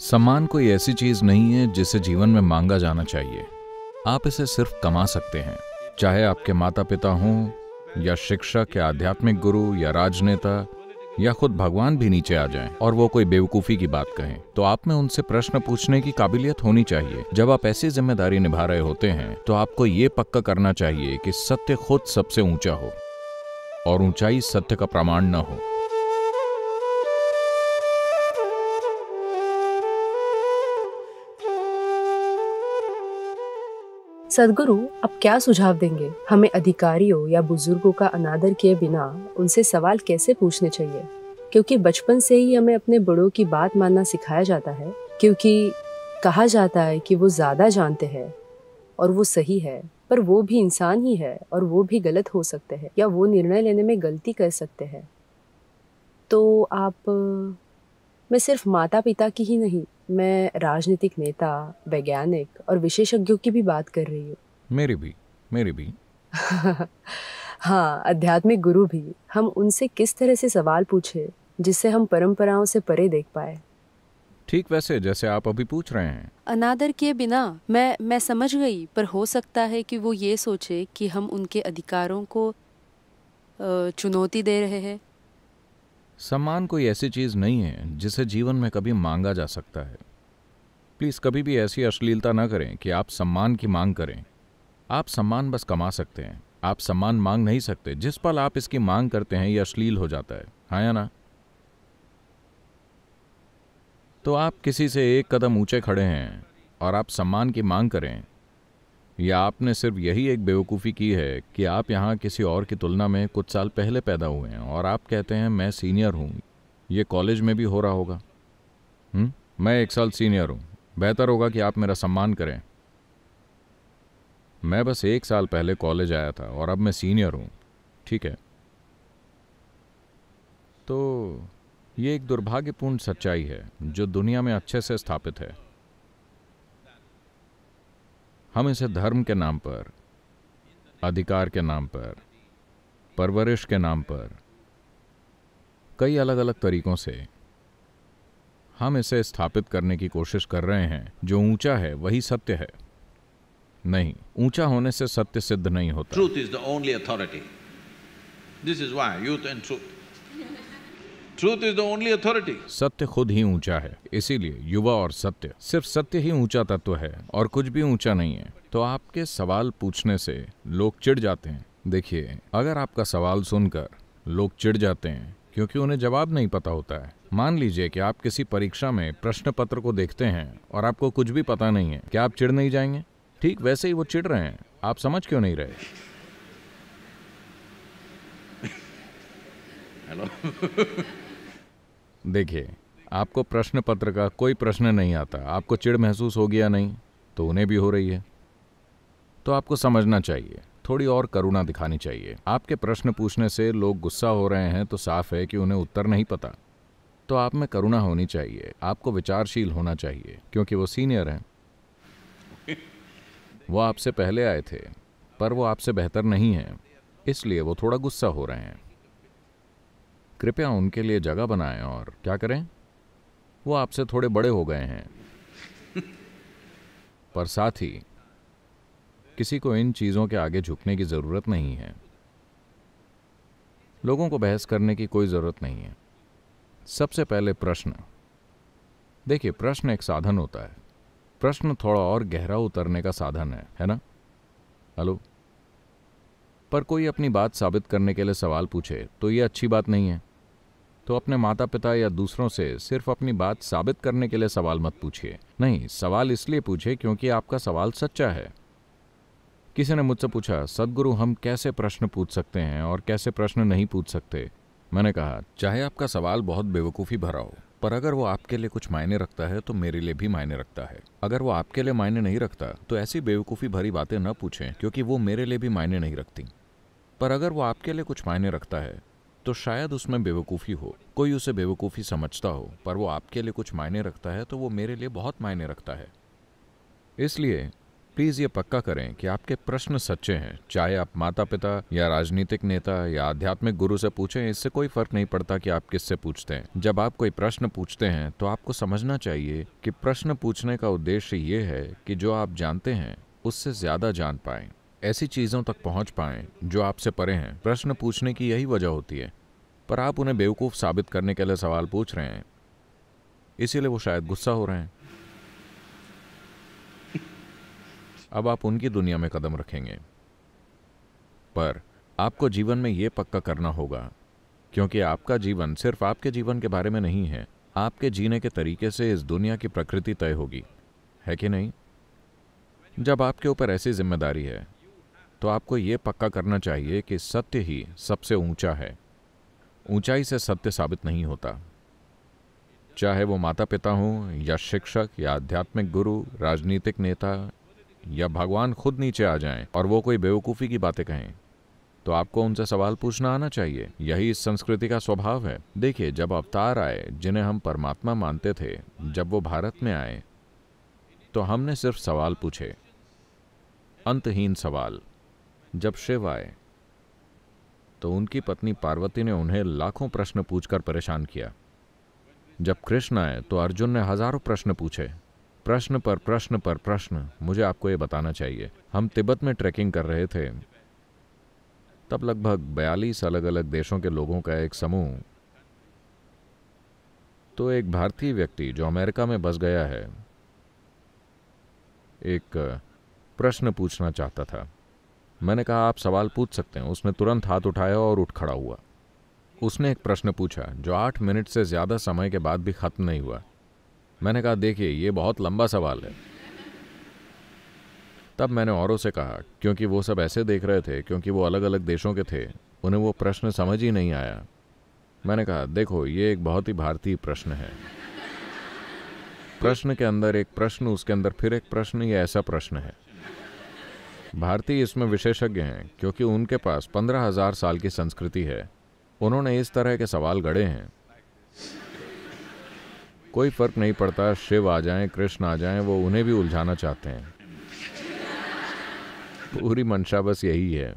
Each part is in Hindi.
सम्मान कोई ऐसी चीज नहीं है जिसे जीवन में मांगा जाना चाहिए आप इसे सिर्फ कमा सकते हैं चाहे आपके माता पिता हों या शिक्षक या आध्यात्मिक गुरु या राजनेता या खुद भगवान भी नीचे आ जाएं और वो कोई बेवकूफी की बात कहें तो आप में उनसे प्रश्न पूछने की काबिलियत होनी चाहिए जब आप ऐसी जिम्मेदारी निभा रहे होते हैं तो आपको ये पक्का करना चाहिए कि सत्य खुद सबसे ऊंचा हो और ऊंचाई सत्य का प्रमाण न हो सदगुरु अब क्या सुझाव देंगे हमें अधिकारियों या बुजुर्गों का अनादर किए बिना उनसे सवाल कैसे पूछने चाहिए क्योंकि बचपन से ही हमें अपने बड़ों की बात मानना सिखाया जाता है क्योंकि कहा जाता है कि वो ज़्यादा जानते हैं और वो सही है पर वो भी इंसान ही है और वो भी गलत हो सकते हैं या वो निर्णय लेने में गलती कर सकते हैं तो आप मैं सिर्फ माता पिता की ही नहीं मैं राजनीतिक नेता वैज्ञानिक और विशेषज्ञों की भी बात कर रही हूँ मेरी भी मेरी भी हाँ आध्यात्मिक गुरु भी हम उनसे किस तरह से सवाल पूछे जिससे हम परंपराओं से परे देख पाए ठीक वैसे जैसे आप अभी पूछ रहे हैं अनादर के बिना मैं मैं समझ गई पर हो सकता है कि वो ये सोचे कि हम उनके अधिकारों को चुनौती दे रहे हैं सम्मान कोई ऐसी चीज़ नहीं है जिसे जीवन में कभी मांगा जा सकता है प्लीज़ कभी भी ऐसी अश्लीलता ना करें कि आप सम्मान की मांग करें आप सम्मान बस कमा सकते हैं आप सम्मान मांग नहीं सकते जिस पल आप इसकी मांग करते हैं यह अश्लील हो जाता है हाँ या ना तो आप किसी से एक कदम ऊंचे खड़े हैं और आप सम्मान की मांग करें या आपने सिर्फ यही एक बेवकूफ़ी की है कि आप यहाँ किसी और की तुलना में कुछ साल पहले पैदा हुए हैं और आप कहते हैं मैं सीनियर हूँ ये कॉलेज में भी हो रहा होगा हुँ? मैं एक साल सीनियर हूँ बेहतर होगा कि आप मेरा सम्मान करें मैं बस एक साल पहले कॉलेज आया था और अब मैं सीनियर हूँ ठीक है तो ये एक दुर्भाग्यपूर्ण सच्चाई है जो दुनिया में अच्छे से स्थापित है हम इसे धर्म के नाम पर अधिकार के नाम पर परवरिश के नाम पर कई अलग अलग तरीकों से हम इसे स्थापित करने की कोशिश कर रहे हैं जो ऊंचा है वही सत्य है नहीं ऊंचा होने से सत्य सिद्ध नहीं होता truth is the only authority this is why youth and truth truth is the only authority सत्य खुद ही ऊंचा है इसीलिए युवा और सत्य सिर्फ सत्य ही ऊंचा तत्व है और कुछ भी ऊंचा नहीं है तो आपके सवाल पूछने से लोग चिढ़ जाते हैं देखिए अगर आपका सवाल सुनकर लोग चिढ़ जाते हैं क्योंकि उन्हें जवाब नहीं पता होता है मान लीजिए कि आप किसी परीक्षा में प्रश्न पत्र को देखते हैं और आपको कुछ भी पता नहीं है क्या आप चिढ़ नहीं जाएंगे ठीक वैसे ही वो चिढ़ रहे हैं आप समझ क्यों नहीं रहे हेलो देखिए आपको प्रश्न पत्र का कोई प्रश्न नहीं आता आपको चिड़ महसूस हो गया नहीं तो उन्हें भी हो रही है तो आपको समझना चाहिए थोड़ी और करुणा दिखानी चाहिए आपके प्रश्न पूछने से लोग गुस्सा हो रहे हैं तो साफ है कि उन्हें उत्तर नहीं पता तो आप में करुणा होनी चाहिए आपको विचारशील होना चाहिए क्योंकि वो सीनियर हैं वो आपसे पहले आए थे पर वो आपसे बेहतर नहीं है इसलिए वो थोड़ा गुस्सा हो रहे हैं कृपया उनके लिए जगह बनाएं और क्या करें वो आपसे थोड़े बड़े हो गए हैं पर साथ ही किसी को इन चीज़ों के आगे झुकने की ज़रूरत नहीं है लोगों को बहस करने की कोई ज़रूरत नहीं है सबसे पहले प्रश्न देखिए प्रश्न एक साधन होता है प्रश्न थोड़ा और गहरा उतरने का साधन है है ना हेलो पर कोई अपनी बात साबित करने के लिए सवाल पूछे तो ये अच्छी बात नहीं है तो अपने माता पिता या दूसरों से सिर्फ अपनी बात साबित करने के लिए सवाल मत पूछिए नहीं सवाल इसलिए पूछे क्योंकि आपका सवाल सच्चा है किसी ने मुझसे पूछा सदगुरु हम कैसे प्रश्न पूछ सकते हैं और कैसे प्रश्न नहीं पूछ सकते मैंने कहा चाहे आपका सवाल बहुत बेवकूफ़ी भरा हो पर अगर वो आपके लिए कुछ मायने रखता है तो मेरे लिए भी मायने रखता है अगर वो आपके लिए मायने नहीं रखता तो ऐसी बेवकूफ़ी भरी बातें न पूछें क्योंकि वो मेरे लिए भी मायने नहीं रखती पर अगर वो आपके लिए कुछ मायने रखता है तो शायद उसमें बेवकूफ़ी हो कोई उसे बेवकूफ़ी समझता हो पर वो आपके लिए कुछ मायने रखता है तो वो मेरे लिए बहुत मायने रखता है इसलिए प्लीज़ ये पक्का करें कि आपके प्रश्न सच्चे हैं चाहे आप माता पिता या राजनीतिक नेता या आध्यात्मिक गुरु से पूछें इससे कोई फर्क नहीं पड़ता कि आप किससे पूछते हैं जब आप कोई प्रश्न पूछते हैं तो आपको समझना चाहिए कि प्रश्न पूछने का उद्देश्य ये है कि जो आप जानते हैं उससे ज़्यादा जान पाएँ ऐसी चीज़ों तक पहुंच पाएं जो आपसे परे हैं प्रश्न पूछने की यही वजह होती है पर आप उन्हें बेवकूफ़ साबित करने के लिए सवाल पूछ रहे हैं इसीलिए वो शायद गुस्सा हो रहे हैं अब आप उनकी दुनिया में कदम रखेंगे पर आपको जीवन में ये पक्का करना होगा क्योंकि आपका जीवन सिर्फ आपके जीवन के बारे में नहीं है आपके जीने के तरीके से इस दुनिया की प्रकृति तय होगी है कि नहीं जब आपके ऊपर ऐसी जिम्मेदारी है तो आपको ये पक्का करना चाहिए कि सत्य ही सबसे ऊंचा है ऊंचाई से सत्य साबित नहीं होता चाहे वो माता पिता हों या शिक्षक या आध्यात्मिक गुरु राजनीतिक नेता या भगवान खुद नीचे आ जाएं और वो कोई बेवकूफ़ी की बातें कहें तो आपको उनसे सवाल पूछना आना चाहिए यही इस संस्कृति का स्वभाव है देखिए जब अवतार आए जिन्हें हम परमात्मा मानते थे जब वो भारत में आए तो हमने सिर्फ सवाल पूछे अंतहीन सवाल जब शिव आए तो उनकी पत्नी पार्वती ने उन्हें लाखों प्रश्न पूछकर परेशान किया जब कृष्ण आए तो अर्जुन ने हजारों प्रश्न पूछे प्रश्न पर प्रश्न पर प्रश्न मुझे आपको ये बताना चाहिए हम तिब्बत में ट्रैकिंग कर रहे थे तब लगभग बयालीस अलग अलग देशों के लोगों का एक समूह तो एक भारतीय व्यक्ति जो अमेरिका में बस गया है एक प्रश्न पूछना चाहता था मैंने कहा आप सवाल पूछ सकते हैं उसने तुरंत हाथ उठाया और उठ खड़ा हुआ उसने एक प्रश्न पूछा जो आठ मिनट से ज़्यादा समय के बाद भी ख़त्म नहीं हुआ मैंने कहा देखिए ये बहुत लंबा सवाल है तब मैंने औरों से कहा क्योंकि वो सब ऐसे देख रहे थे क्योंकि वो अलग अलग देशों के थे उन्हें वो प्रश्न समझ ही नहीं आया मैंने कहा देखो ये एक बहुत ही भारतीय प्रश्न है प्रश्न के अंदर एक प्रश्न उसके अंदर फिर एक प्रश्न ये ऐसा प्रश्न है भारतीय इसमें विशेषज्ञ हैं क्योंकि उनके पास पंद्रह हजार साल की संस्कृति है उन्होंने इस तरह के सवाल गढ़े हैं कोई फर्क नहीं पड़ता शिव आ जाए कृष्ण आ जाए वो उन्हें भी उलझाना चाहते हैं पूरी मंशा बस यही है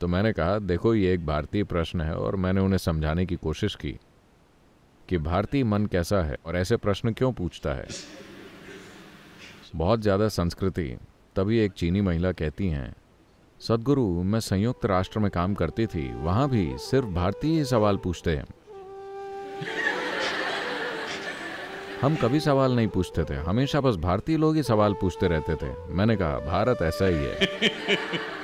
तो मैंने कहा देखो ये एक भारतीय प्रश्न है और मैंने उन्हें समझाने की कोशिश की कि भारतीय मन कैसा है और ऐसे प्रश्न क्यों पूछता है बहुत ज़्यादा संस्कृति तभी एक चीनी महिला कहती हैं सदगुरु मैं संयुक्त राष्ट्र में काम करती थी वहां भी सिर्फ भारतीय ही सवाल पूछते हैं हम कभी सवाल नहीं पूछते थे हमेशा बस भारतीय लोग ही सवाल पूछते रहते थे मैंने कहा भारत ऐसा ही है